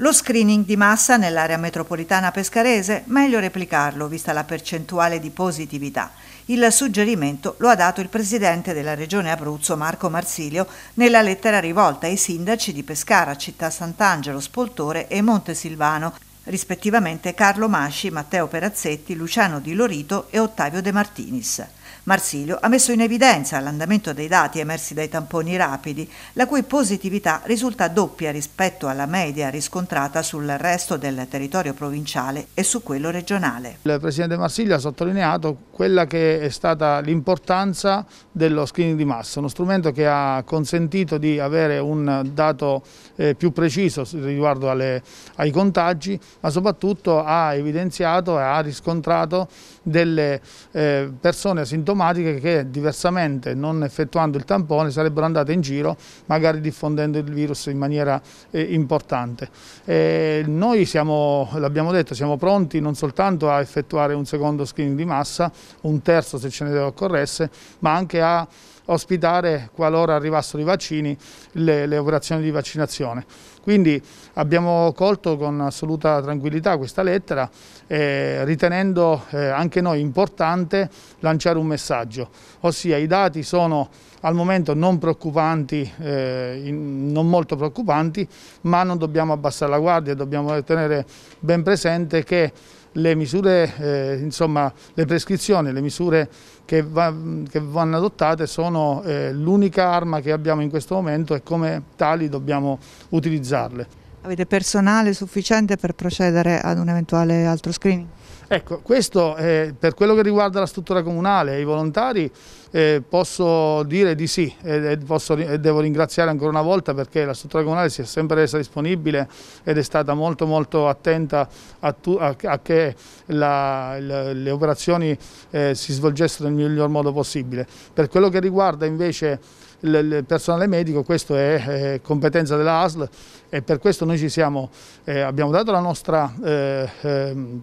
Lo screening di massa nell'area metropolitana pescarese, meglio replicarlo vista la percentuale di positività. Il suggerimento lo ha dato il presidente della Regione Abruzzo Marco Marsilio nella lettera rivolta ai sindaci di Pescara, Città Sant'Angelo, Spoltore e Montesilvano, rispettivamente Carlo Masci, Matteo Perazzetti, Luciano Di Lorito e Ottavio De Martinis. Marsilio ha messo in evidenza l'andamento dei dati emersi dai tamponi rapidi, la cui positività risulta doppia rispetto alla media riscontrata sul resto del territorio provinciale e su quello regionale. Il Presidente Marsilio ha sottolineato quella che è stata l'importanza dello screening di massa, uno strumento che ha consentito di avere un dato eh, più preciso riguardo alle, ai contagi, ma soprattutto ha evidenziato e ha riscontrato delle eh, persone sintomatiche asintomatiche che diversamente non effettuando il tampone sarebbero andate in giro magari diffondendo il virus in maniera eh, importante. E eh, noi siamo, l'abbiamo detto, siamo pronti non soltanto a effettuare un secondo screening di massa, un terzo se ce ne occorresse, ma anche a ospitare, qualora arrivassero i vaccini, le, le operazioni di vaccinazione. Quindi abbiamo colto con assoluta tranquillità questa lettera, eh, ritenendo eh, anche noi importante lanciare un messaggio, ossia i dati sono al momento non preoccupanti, eh, in, non molto preoccupanti, ma non dobbiamo abbassare la guardia, dobbiamo tenere ben presente che le misure, eh, insomma, le prescrizioni, le misure che, va, che vanno adottate sono eh, l'unica arma che abbiamo in questo momento e come tali dobbiamo utilizzarle. Avete personale sufficiente per procedere ad un eventuale altro screening? Ecco, questo eh, per quello che riguarda la struttura comunale i volontari eh, posso dire di sì e, posso, e, devo ringraziare ancora una volta perché la struttura comunale si è sempre resa disponibile ed è stata molto molto attenta a, tu, a, a che la, la, le operazioni eh, si svolgessero nel miglior modo possibile. Per quello che riguarda invece il, personale medico, questo è eh, competenza della ASL e per questo noi ci siamo, eh, abbiamo dato la nostra eh, ehm,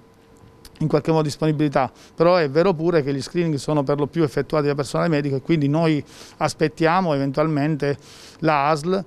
in qualche modo disponibilità, però è vero pure che gli screening sono per lo più effettuati da personale medico e quindi noi aspettiamo eventualmente la ASL